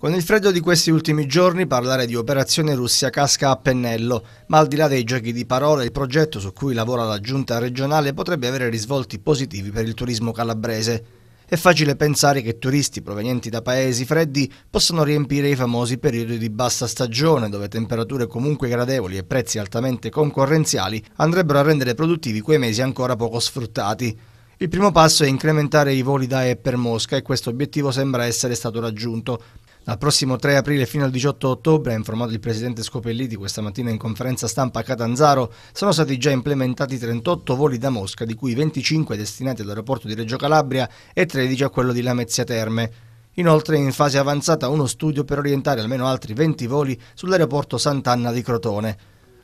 Con il freddo di questi ultimi giorni parlare di operazione Russia casca a pennello, ma al di là dei giochi di parole il progetto su cui lavora la giunta regionale potrebbe avere risvolti positivi per il turismo calabrese. È facile pensare che turisti provenienti da paesi freddi possano riempire i famosi periodi di bassa stagione, dove temperature comunque gradevoli e prezzi altamente concorrenziali andrebbero a rendere produttivi quei mesi ancora poco sfruttati. Il primo passo è incrementare i voli da e per Mosca e questo obiettivo sembra essere stato raggiunto, dal prossimo 3 aprile fino al 18 ottobre, ha informato il presidente Scopelliti questa mattina in conferenza stampa a Catanzaro, sono stati già implementati 38 voli da Mosca, di cui 25 destinati all'aeroporto di Reggio Calabria e 13 a quello di Lamezia Terme. Inoltre è in fase avanzata uno studio per orientare almeno altri 20 voli sull'aeroporto Sant'Anna di Crotone.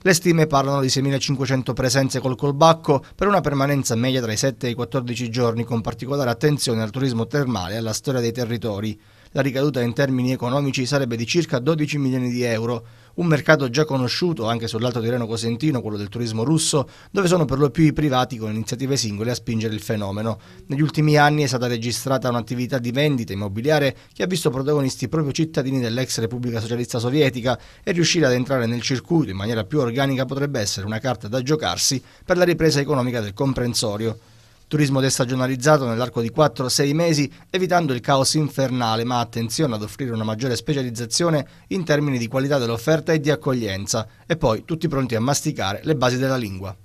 Le stime parlano di 6.500 presenze col colbacco per una permanenza media tra i 7 e i 14 giorni, con particolare attenzione al turismo termale e alla storia dei territori. La ricaduta in termini economici sarebbe di circa 12 milioni di euro, un mercato già conosciuto anche sull'Alto Tirreno Cosentino, quello del turismo russo, dove sono per lo più i privati con iniziative singole a spingere il fenomeno. Negli ultimi anni è stata registrata un'attività di vendita immobiliare che ha visto protagonisti proprio cittadini dell'ex Repubblica Socialista Sovietica e riuscire ad entrare nel circuito in maniera più organica potrebbe essere una carta da giocarsi per la ripresa economica del comprensorio. Turismo destagionalizzato nell'arco di 4-6 mesi, evitando il caos infernale, ma attenzione ad offrire una maggiore specializzazione in termini di qualità dell'offerta e di accoglienza. E poi tutti pronti a masticare le basi della lingua.